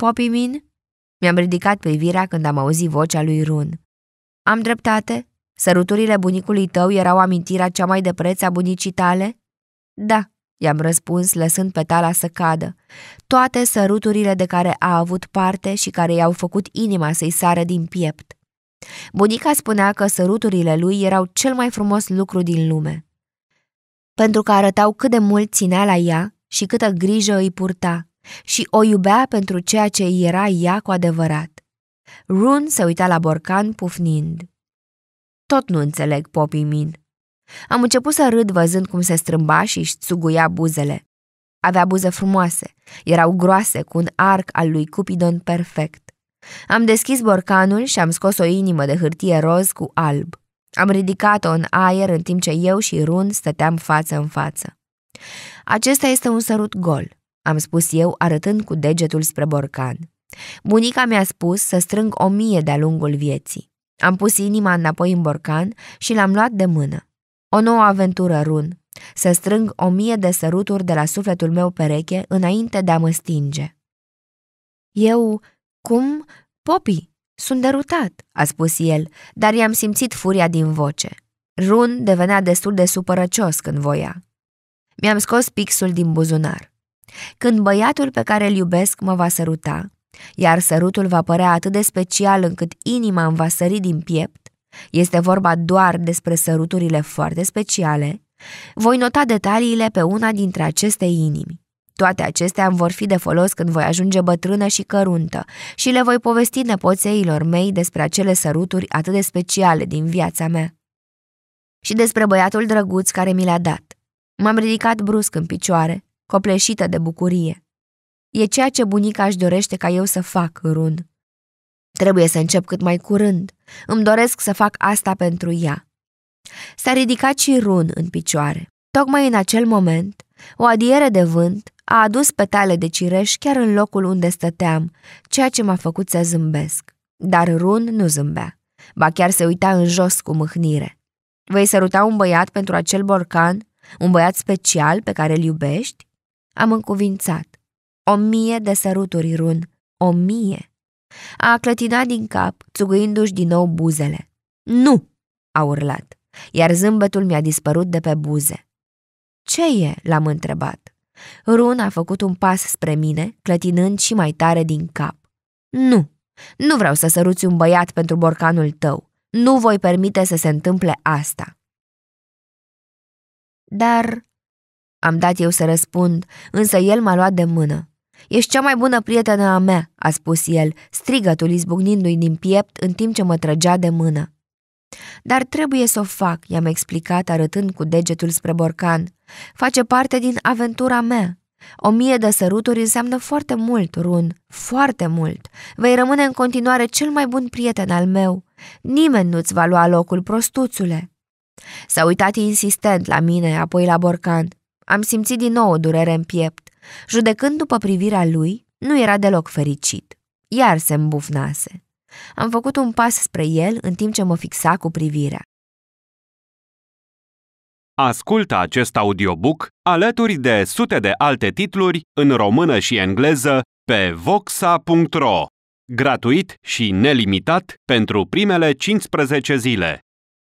Popimin? Mi-am ridicat privirea când am auzit vocea lui Run. Am dreptate? Săruturile bunicului tău erau amintirea cea mai de preț a bunicii tale? Da, i-am răspuns, lăsând petala să cadă. Toate săruturile de care a avut parte și care i-au făcut inima să-i sară din piept. Bunica spunea că săruturile lui erau cel mai frumos lucru din lume. Pentru că arătau cât de mult ținea la ea și câtă grijă îi purta și o iubea pentru ceea ce era ea cu adevărat. Run se uita la borcan pufnind. Tot nu înțeleg, popii min. Am început să râd văzând cum se strâmba și își țuguia buzele. Avea buze frumoase, erau groase cu un arc al lui Cupidon perfect. Am deschis borcanul și am scos o inimă de hârtie roz cu alb. Am ridicat-o în aer în timp ce eu și Run stăteam față în față. Acesta este un sărut gol am spus eu arătând cu degetul spre borcan. Bunica mi-a spus să strâng o mie de-a lungul vieții. Am pus inima înapoi în borcan și l-am luat de mână. O nouă aventură, Run, să strâng o mie de săruturi de la sufletul meu pereche înainte de a mă stinge. Eu, cum? Popi, sunt derutat, a spus el, dar i-am simțit furia din voce. Run devenea destul de supărăcios când voia. Mi-am scos pixul din buzunar. Când băiatul pe care îl iubesc mă va săruta, iar sărutul va părea atât de special încât inima îmi va sări din piept, este vorba doar despre săruturile foarte speciale, voi nota detaliile pe una dintre aceste inimi. Toate acestea îmi vor fi de folos când voi ajunge bătrână și căruntă și le voi povesti nepoțeilor mei despre acele săruturi atât de speciale din viața mea. Și despre băiatul drăguț care mi l-a dat. M-am ridicat brusc în picioare copleșită de bucurie. E ceea ce bunica își dorește ca eu să fac, Run. Trebuie să încep cât mai curând. Îmi doresc să fac asta pentru ea. S-a ridicat și Run în picioare. Tocmai în acel moment, o adiere de vânt a adus petale de cireș chiar în locul unde stăteam, ceea ce m-a făcut să zâmbesc. Dar Run nu zâmbea. Ba chiar se uita în jos cu mâhnire. Vei săruta un băiat pentru acel borcan? Un băiat special pe care îl iubești? Am încuvințat. O mie de săruturi run, o mie. A clătinat din cap, țugâindu-și din nou buzele. Nu! a urlat, iar zâmbetul mi-a dispărut de pe buze. Ce e?" l-am întrebat. Run a făcut un pas spre mine, clătinând și mai tare din cap. Nu, nu vreau să săruți un băiat pentru borcanul tău. Nu voi permite să se întâmple asta." Dar am dat eu să răspund, însă el m-a luat de mână. Ești cea mai bună prietenă a mea, a spus el, strigătul izbucnindu-i din piept în timp ce mă trăgea de mână. Dar trebuie să o fac, i-am explicat arătând cu degetul spre borcan. Face parte din aventura mea. O mie de săruturi înseamnă foarte mult, Run, foarte mult. Vei rămâne în continuare cel mai bun prieten al meu. Nimeni nu-ți va lua locul, prostuțule. S-a uitat insistent la mine, apoi la borcan. Am simțit din nou o durere în piept. Judecând după privirea lui, nu era deloc fericit. Iar se îmbufnase. Am făcut un pas spre el în timp ce mă fixa cu privirea. Ascultă acest audiobook alături de sute de alte titluri în română și engleză pe voxa.ro. Gratuit și nelimitat pentru primele 15 zile.